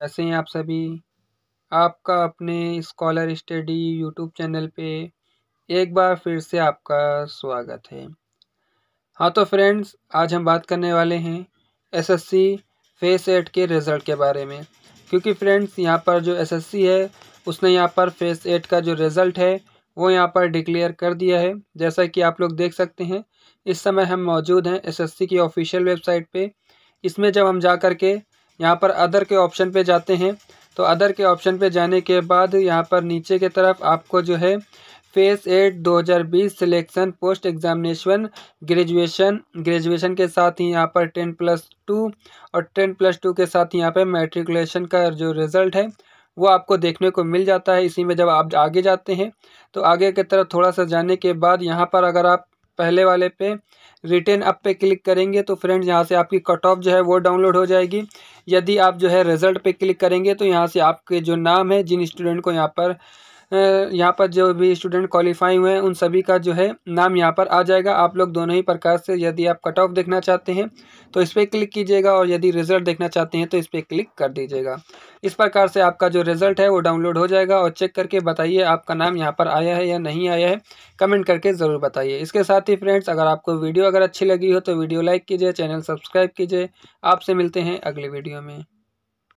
कैसे हैं आप सभी आपका अपने स्कॉलर स्टडी यूट्यूब चैनल पे एक बार फिर से आपका स्वागत है हाँ तो फ्रेंड्स आज हम बात करने वाले हैं एसएससी फेस एट के रिज़ल्ट के बारे में क्योंकि फ्रेंड्स यहाँ पर जो एसएससी है उसने यहाँ पर फेस एट का जो रिज़ल्ट है वो यहाँ पर डिक्लेयर कर दिया है जैसा कि आप लोग देख सकते हैं इस समय हम मौजूद हैं एसएससी की ऑफिशियल वेबसाइट पे इसमें जब हम जा कर के यहाँ पर अदर के ऑप्शन पे जाते हैं तो अदर के ऑप्शन पे जाने के बाद यहाँ पर नीचे के तरफ आपको जो है phase eight 2020 selection post examination graduation graduation के साथ ही यहाँ पर टेन प्लस टू और टेन प्लस टू के साथ यहाँ पर मेट्रिकुलेशन का जो रिज़ल्ट है वो आपको देखने को मिल जाता है इसी में जब आप आगे जाते हैं तो आगे की तरफ थोड़ा सा जाने के बाद यहाँ पर अगर आप पहले वाले पे रिटर्न अप पे क्लिक करेंगे तो फ्रेंड्स यहाँ से आपकी कट ऑफ जो है वो डाउनलोड हो जाएगी यदि आप जो है रिज़ल्ट पे क्लिक करेंगे तो यहाँ से आपके जो नाम है जिन स्टूडेंट को यहाँ पर यहाँ पर जो भी स्टूडेंट क्वालिफाई हुए हैं उन सभी का जो है नाम यहाँ पर आ जाएगा आप लोग दोनों ही प्रकार से यदि आप कट ऑफ देखना चाहते हैं तो इस पर क्लिक कीजिएगा और यदि रिजल्ट देखना चाहते हैं तो इस पर क्लिक कर दीजिएगा इस प्रकार से आपका जो रिजल्ट है वो डाउनलोड हो जाएगा और चेक करके बताइए आपका नाम यहाँ पर आया है या नहीं आया है कमेंट करके ज़रूर बताइए इसके साथ ही फ्रेंड्स अगर आपको वीडियो अगर अच्छी लगी हो तो वीडियो लाइक कीजिए चैनल सब्सक्राइब कीजिए आपसे मिलते हैं अगले वीडियो में